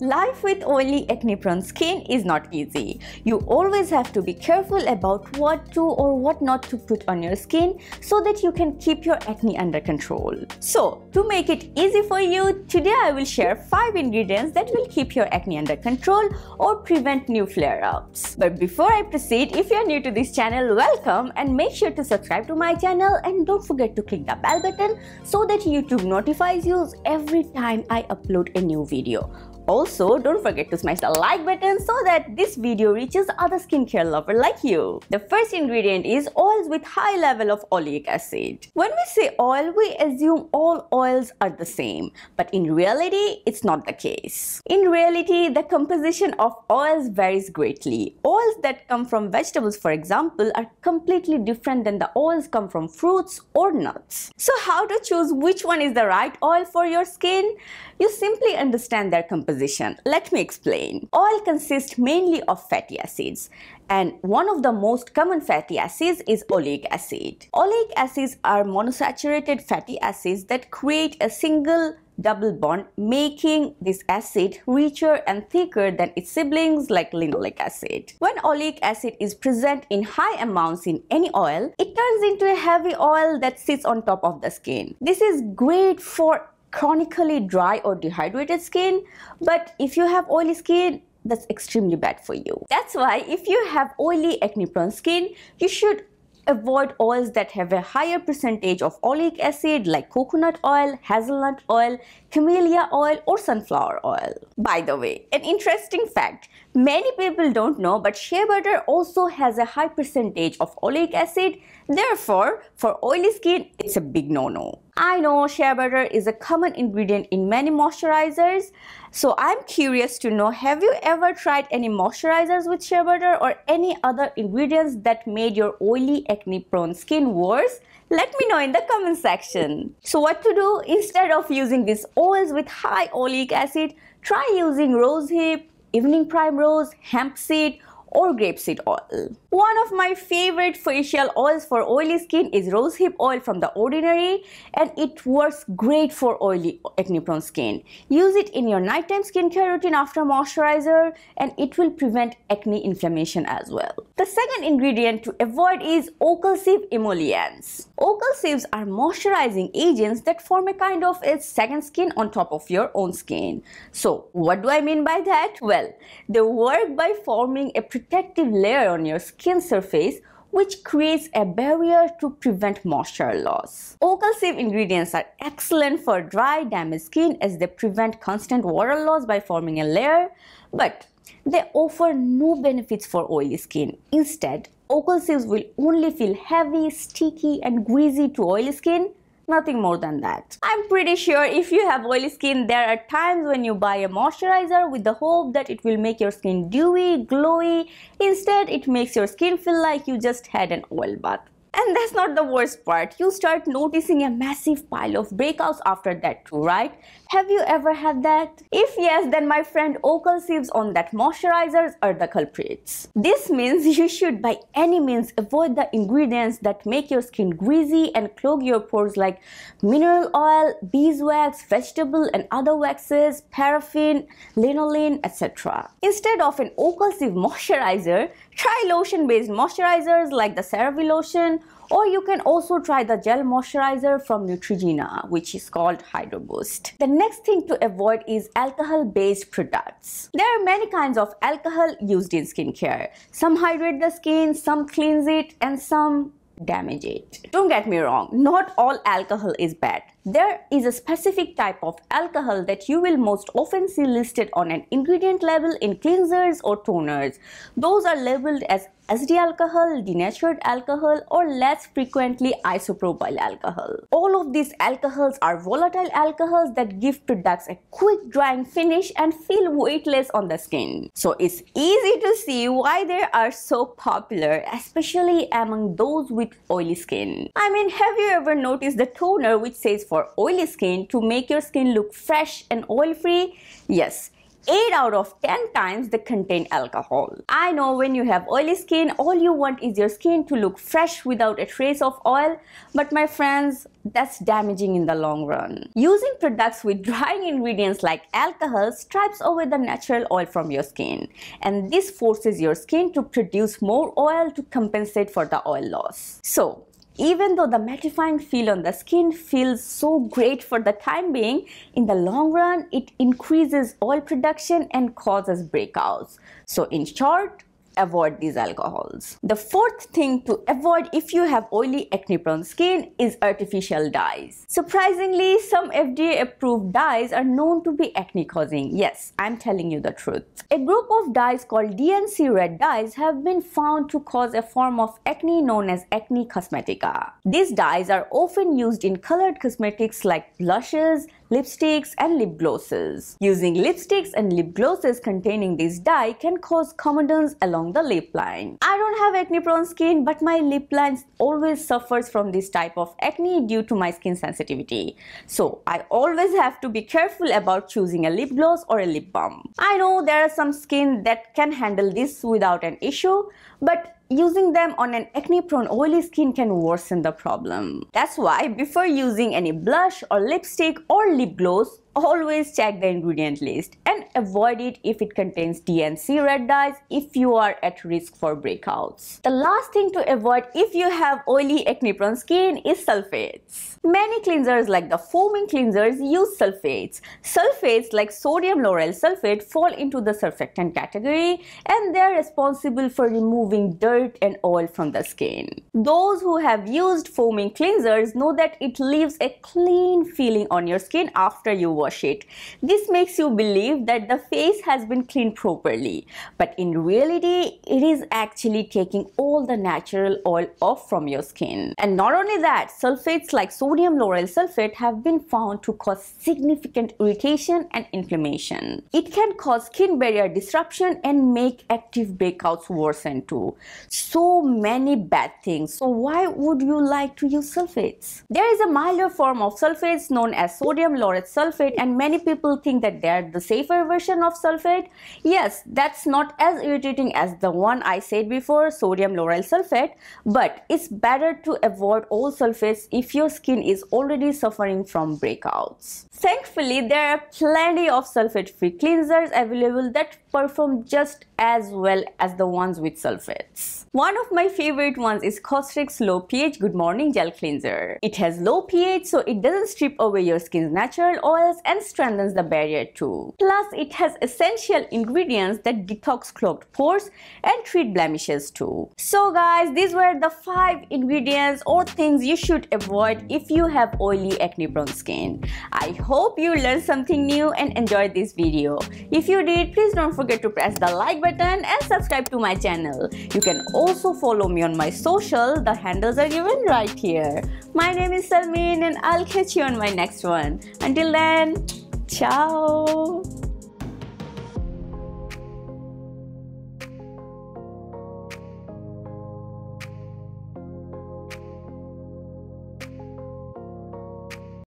Life with oily acne prone skin is not easy. You always have to be careful about what to or what not to put on your skin so that you can keep your acne under control. So, to make it easy for you, today I will share 5 ingredients that will keep your acne under control or prevent new flare ups. But before I proceed, if you are new to this channel, welcome and make sure to subscribe to my channel and don't forget to click the bell button so that YouTube notifies you every time I upload a new video. Also, don't forget to smash the like button so that this video reaches other skincare lover like you. The first ingredient is oils with high level of oleic acid. When we say oil, we assume all oils are the same, but in reality, it's not the case. In reality, the composition of oils varies greatly. Oils that come from vegetables, for example, are completely different than the oils come from fruits or nuts. So how to choose which one is the right oil for your skin? You simply understand their composition composition. Let me explain. Oil consists mainly of fatty acids and one of the most common fatty acids is oleic acid. Oleic acids are monosaturated fatty acids that create a single double bond making this acid richer and thicker than its siblings like linoleic acid. When oleic acid is present in high amounts in any oil, it turns into a heavy oil that sits on top of the skin. This is great for chronically dry or dehydrated skin, but if you have oily skin, that's extremely bad for you. That's why if you have oily acne prone skin, you should avoid oils that have a higher percentage of oleic acid like coconut oil, hazelnut oil, camellia oil or sunflower oil. By the way, an interesting fact, Many people don't know, but shea butter also has a high percentage of oleic acid. Therefore, for oily skin, it's a big no-no. I know shea butter is a common ingredient in many moisturizers. So I'm curious to know, have you ever tried any moisturizers with shea butter or any other ingredients that made your oily acne-prone skin worse? Let me know in the comment section. So what to do? Instead of using these oils with high oleic acid, try using rosehip, evening primrose, hemp seed or grapeseed oil. One of my favorite facial oils for oily skin is rosehip oil from The Ordinary and it works great for oily acne prone skin. Use it in your nighttime skincare routine after moisturizer and it will prevent acne inflammation as well. The second ingredient to avoid is occlusive emollients. Occlusives are moisturizing agents that form a kind of a second skin on top of your own skin. So what do I mean by that? Well, they work by forming a protective layer on your skin skin surface which creates a barrier to prevent moisture loss. Occlusive ingredients are excellent for dry, damaged skin as they prevent constant water loss by forming a layer, but they offer no benefits for oily skin. Instead, occlusives will only feel heavy, sticky, and greasy to oily skin, nothing more than that. I'm pretty sure if you have oily skin, there are times when you buy a moisturizer with the hope that it will make your skin dewy, glowy. Instead, it makes your skin feel like you just had an oil bath. And that's not the worst part. You start noticing a massive pile of breakouts after that too, right? Have you ever had that? If yes, then my friend Ocal sieves on that moisturizers are the culprits. This means you should by any means avoid the ingredients that make your skin greasy and clog your pores like mineral oil, beeswax, vegetable and other waxes, paraffin, linoleum, etc. Instead of an Ocal sieve moisturizer, try lotion-based moisturizers like the CeraVe lotion or you can also try the gel moisturizer from Neutrogena, which is called Hydro Boost. The next thing to avoid is alcohol-based products. There are many kinds of alcohol used in skincare. Some hydrate the skin, some cleanse it, and some damage it. Don't get me wrong, not all alcohol is bad. There is a specific type of alcohol that you will most often see listed on an ingredient label in cleansers or toners. Those are labeled as SD alcohol, denatured alcohol or less frequently isopropyl alcohol. All of these alcohols are volatile alcohols that give products a quick drying finish and feel weightless on the skin. So it's easy to see why they are so popular especially among those with oily skin. I mean have you ever noticed the toner which says for oily skin to make your skin look fresh and oil free? Yes. 8 out of 10 times they contain alcohol. I know when you have oily skin, all you want is your skin to look fresh without a trace of oil, but my friends, that's damaging in the long run. Using products with drying ingredients like alcohol strips away the natural oil from your skin, and this forces your skin to produce more oil to compensate for the oil loss. So, even though the mattifying feel on the skin feels so great for the time being, in the long run it increases oil production and causes breakouts. So in short, avoid these alcohols. The fourth thing to avoid if you have oily acne prone skin is artificial dyes. Surprisingly, some FDA approved dyes are known to be acne causing. Yes, I'm telling you the truth. A group of dyes called DNC red dyes have been found to cause a form of acne known as acne cosmetica. These dyes are often used in colored cosmetics like blushes, lipsticks and lip glosses. Using lipsticks and lip glosses containing this dye can cause comedones along the lip line. I don't have acne prone skin but my lip line always suffers from this type of acne due to my skin sensitivity. So I always have to be careful about choosing a lip gloss or a lip balm. I know there are some skin that can handle this without an issue but using them on an acne-prone oily skin can worsen the problem. That's why before using any blush or lipstick or lip gloss, always check the ingredient list and avoid it if it contains DNC red dyes if you are at risk for breakouts. The last thing to avoid if you have oily acne prone skin is sulfates. Many cleansers like the foaming cleansers use sulfates. Sulfates like sodium lauryl sulfate fall into the surfactant category and they are responsible for removing dirt and oil from the skin. Those who have used foaming cleansers know that it leaves a clean feeling on your skin after you wash wash it. This makes you believe that the face has been cleaned properly. But in reality, it is actually taking all the natural oil off from your skin. And not only that, sulfates like sodium lauryl sulfate have been found to cause significant irritation and inflammation. It can cause skin barrier disruption and make active breakouts worsen too. So many bad things. So why would you like to use sulfates? There is a milder form of sulfates known as sodium lauryl sulfate sulfate and many people think that they are the safer version of sulfate. Yes, that's not as irritating as the one I said before, sodium lauryl sulfate, but it's better to avoid all sulfates if your skin is already suffering from breakouts. Thankfully, there are plenty of sulfate-free cleansers available that perform just as well as the ones with sulfates. One of my favorite ones is Costrix Low pH Good Morning Gel Cleanser. It has low pH so it doesn't strip away your skin's natural oils and strengthens the barrier too. Plus it has essential ingredients that detox clogged pores and treat blemishes too. So guys these were the 5 ingredients or things you should avoid if you have oily acne prone skin. I hope you learned something new and enjoyed this video. If you did please don't forget to press the like button and subscribe to my channel. You can also follow me on my social, the handles are given right here. My name is Salmin and I'll catch you on my next one. Until then, ciao!